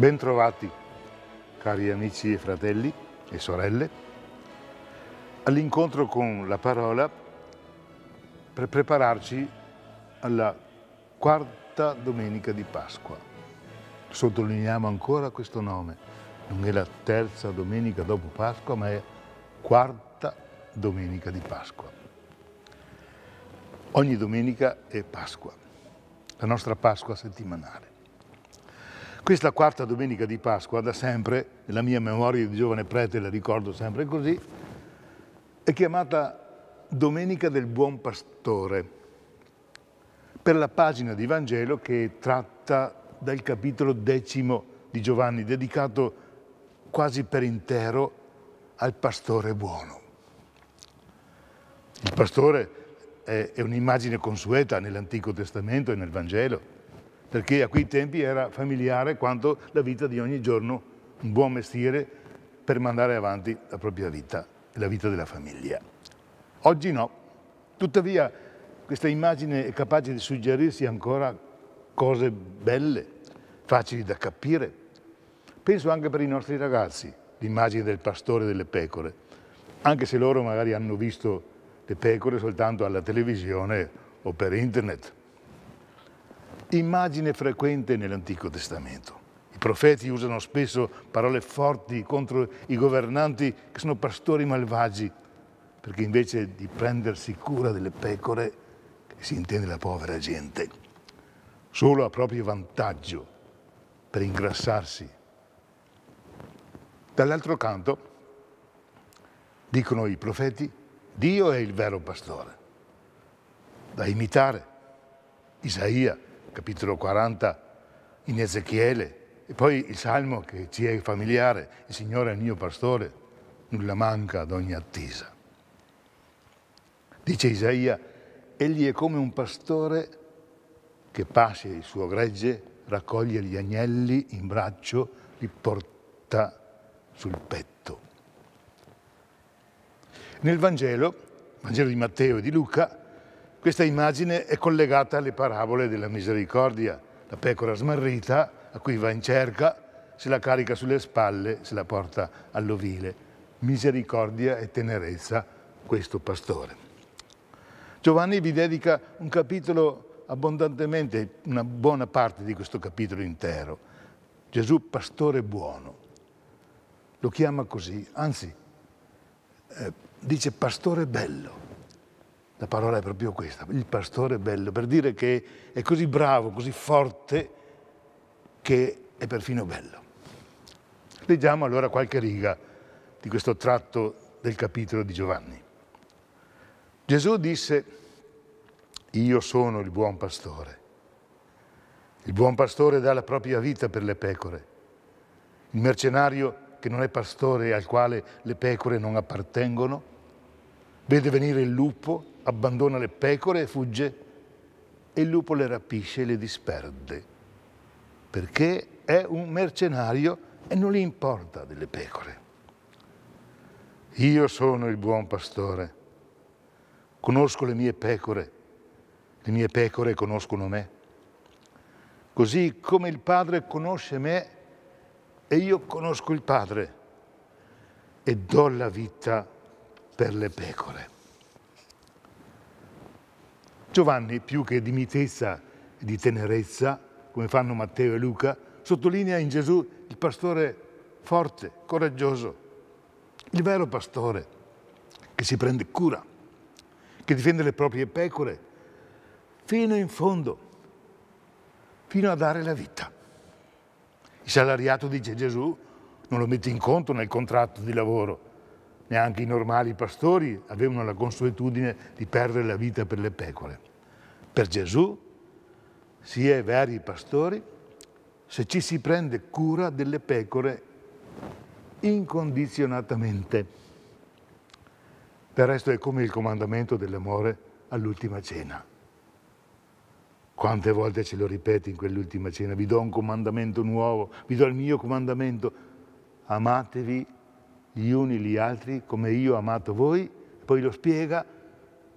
Bentrovati, cari amici e fratelli e sorelle, all'incontro con la parola per prepararci alla quarta domenica di Pasqua. Sottolineiamo ancora questo nome, non è la terza domenica dopo Pasqua, ma è quarta domenica di Pasqua. Ogni domenica è Pasqua, la nostra Pasqua settimanale. Questa quarta domenica di Pasqua, da sempre, nella mia memoria di giovane prete, la ricordo sempre così, è chiamata Domenica del Buon Pastore, per la pagina di Vangelo che tratta dal capitolo decimo di Giovanni, dedicato quasi per intero al pastore buono. Il pastore è, un'immagine consueta nell'Antico Testamento e nel Vangelo perché a quei tempi era familiare quanto la vita di ogni giorno, un buon mestiere per mandare avanti la propria vita e la vita della famiglia. Oggi no, tuttavia questa immagine è capace di suggerirsi ancora cose belle, facili da capire. Penso anche per i nostri ragazzi, l'immagine del pastore delle pecore, anche se loro magari hanno visto le pecore soltanto alla televisione o per internet immagine frequente nell'Antico Testamento. I profeti usano spesso parole forti contro i governanti che sono pastori malvagi, perché invece di prendersi cura delle pecore si intende la povera gente, solo a proprio vantaggio per ingrassarsi. Dall'altro canto, dicono i profeti, Dio è il vero pastore, da imitare. Isaia capitolo 40, in Ezechiele, e poi il Salmo che ci è familiare, il Signore è il mio pastore, nulla manca ad ogni attesa. Dice Isaia, egli è come un pastore che pasce il suo gregge, raccoglie gli agnelli in braccio, li porta sul petto. Nel Vangelo, Vangelo di Matteo e di Luca, questa immagine è collegata alle parabole della misericordia. La pecora smarrita, a cui va in cerca, se la carica sulle spalle, se la porta all'ovile. Misericordia e tenerezza questo pastore. Giovanni vi dedica un capitolo abbondantemente, una buona parte di questo capitolo intero. Gesù pastore buono. Lo chiama così, anzi eh, dice pastore bello la parola è proprio questa, il pastore bello, per dire che è così bravo, così forte, che è perfino bello. Leggiamo allora qualche riga di questo tratto del capitolo di Giovanni. Gesù disse, io sono il buon pastore. Il buon pastore dà la propria vita per le pecore. Il mercenario che non è pastore al quale le pecore non appartengono, vede venire il lupo abbandona le pecore e fugge e il lupo le rapisce e le disperde perché è un mercenario e non gli importa delle pecore. Io sono il buon pastore, conosco le mie pecore, le mie pecore conoscono me. Così come il Padre conosce me e io conosco il Padre e do la vita per le pecore. Giovanni, più che di mitezza e di tenerezza, come fanno Matteo e Luca, sottolinea in Gesù il pastore forte, coraggioso, il vero pastore che si prende cura, che difende le proprie pecore fino in fondo, fino a dare la vita. Il salariato, dice Gesù, non lo mette in conto nel contratto di lavoro, neanche i normali pastori avevano la consuetudine di perdere la vita per le pecore. Per Gesù si è veri pastori se ci si prende cura delle pecore incondizionatamente. Del resto è come il comandamento dell'amore all'ultima cena. Quante volte ce lo ripeti in quell'ultima cena? Vi do un comandamento nuovo, vi do il mio comandamento. Amatevi gli uni gli altri come io ho amato voi, poi lo spiega,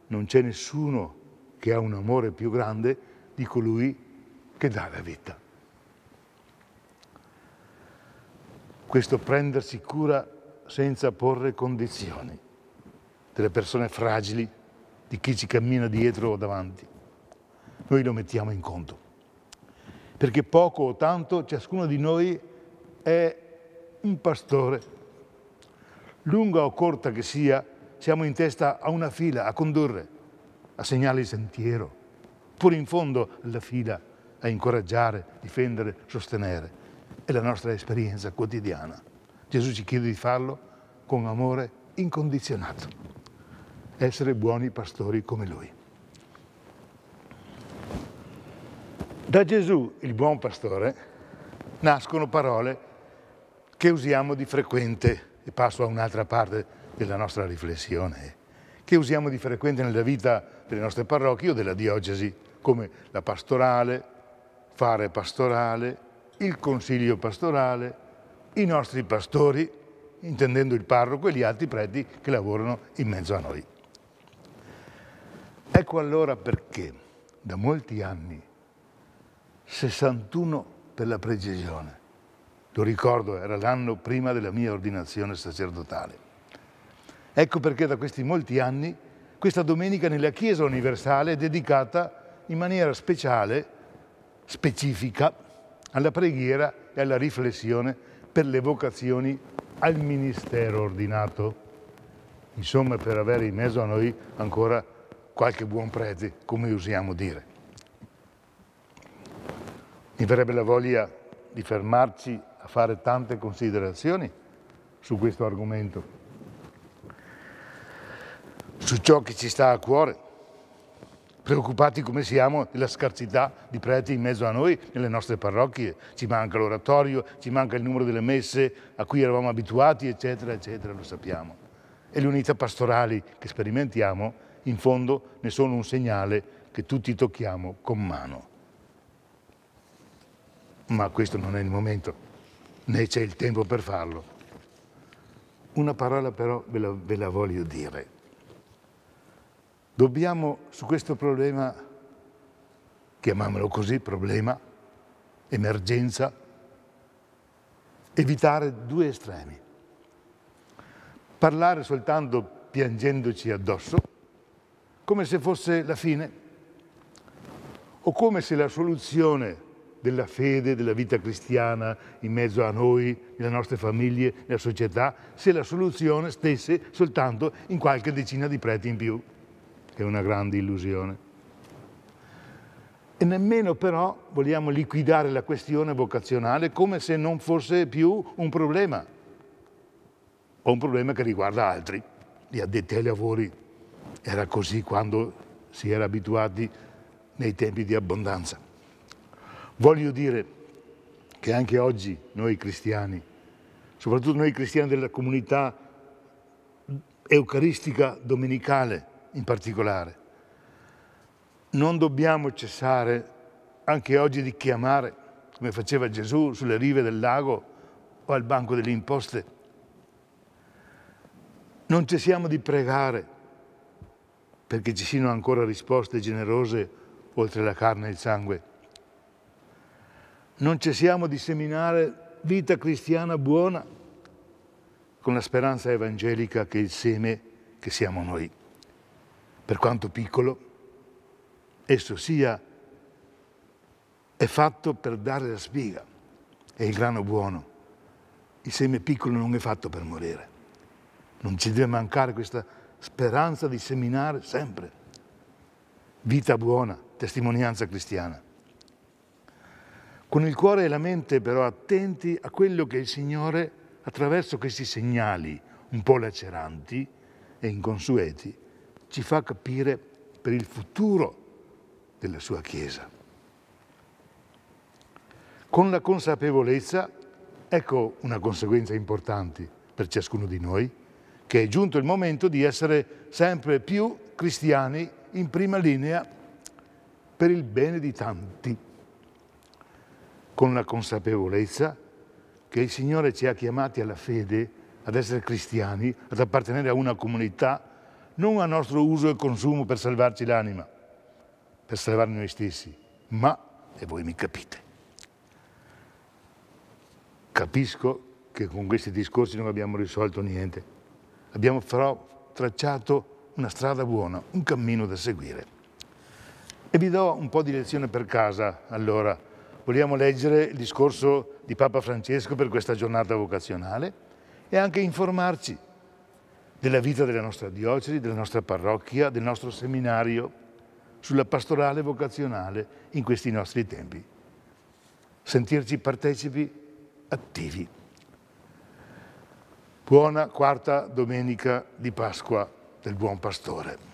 non c'è nessuno che ha un amore più grande di colui che dà la vita. Questo prendersi cura senza porre condizioni delle persone fragili, di chi ci cammina dietro o davanti. Noi lo mettiamo in conto, perché poco o tanto ciascuno di noi è un pastore lunga o corta che sia, siamo in testa a una fila, a condurre, a segnare il sentiero, pure in fondo alla fila, a incoraggiare, difendere, sostenere. È la nostra esperienza quotidiana. Gesù ci chiede di farlo con amore incondizionato, essere buoni pastori come Lui. Da Gesù, il buon pastore, nascono parole che usiamo di frequente e passo a un'altra parte della nostra riflessione, che usiamo di frequente nella vita delle nostre parrocchie o della diocesi, come la pastorale, fare pastorale, il consiglio pastorale, i nostri pastori, intendendo il parroco e gli altri preti che lavorano in mezzo a noi. Ecco allora perché da molti anni, 61 per la precisione, lo ricordo, era l'anno prima della mia ordinazione sacerdotale. Ecco perché da questi molti anni questa domenica nella Chiesa universale è dedicata in maniera speciale, specifica, alla preghiera e alla riflessione per le vocazioni al ministero ordinato. Insomma, per avere in mezzo a noi ancora qualche buon prete, come usiamo dire. Mi verrebbe la voglia di fermarci a fare tante considerazioni su questo argomento, su ciò che ci sta a cuore, preoccupati come siamo della scarsità di preti in mezzo a noi nelle nostre parrocchie, ci manca l'oratorio, ci manca il numero delle messe a cui eravamo abituati, eccetera, eccetera, lo sappiamo. E le unità pastorali che sperimentiamo, in fondo, ne sono un segnale che tutti tocchiamo con mano. Ma questo non è il momento né c'è il tempo per farlo. Una parola però ve la, ve la voglio dire. Dobbiamo su questo problema, chiamiamolo così, problema, emergenza, evitare due estremi. Parlare soltanto piangendoci addosso, come se fosse la fine, o come se la soluzione della fede, della vita cristiana in mezzo a noi, nelle nostre famiglie, nella società, se la soluzione stesse soltanto in qualche decina di preti in più, è una grande illusione. E nemmeno però vogliamo liquidare la questione vocazionale come se non fosse più un problema, o un problema che riguarda altri, gli addetti ai lavori. Era così quando si era abituati nei tempi di abbondanza. Voglio dire che anche oggi noi cristiani, soprattutto noi cristiani della comunità eucaristica domenicale in particolare, non dobbiamo cessare anche oggi di chiamare, come faceva Gesù sulle rive del lago o al banco delle imposte. Non cessiamo di pregare perché ci siano ancora risposte generose oltre la carne e il sangue non cessiamo di seminare vita cristiana buona con la speranza evangelica che è il seme che siamo noi. Per quanto piccolo, esso sia è fatto per dare la spiga, è il grano buono. Il seme piccolo non è fatto per morire. Non ci deve mancare questa speranza di seminare sempre. Vita buona, testimonianza cristiana con il cuore e la mente però attenti a quello che il Signore, attraverso questi segnali un po' laceranti e inconsueti, ci fa capire per il futuro della sua Chiesa. Con la consapevolezza, ecco una conseguenza importante per ciascuno di noi, che è giunto il momento di essere sempre più cristiani in prima linea per il bene di tanti con la consapevolezza che il Signore ci ha chiamati alla fede, ad essere cristiani, ad appartenere a una comunità, non a nostro uso e consumo per salvarci l'anima, per salvare noi stessi, ma, e voi mi capite, capisco che con questi discorsi non abbiamo risolto niente, abbiamo però tracciato una strada buona, un cammino da seguire. E vi do un po' di lezione per casa, allora, vogliamo leggere il discorso di Papa Francesco per questa giornata vocazionale e anche informarci della vita della nostra diocesi, della nostra parrocchia, del nostro seminario, sulla pastorale vocazionale in questi nostri tempi. Sentirci partecipi attivi. Buona quarta domenica di Pasqua del Buon Pastore.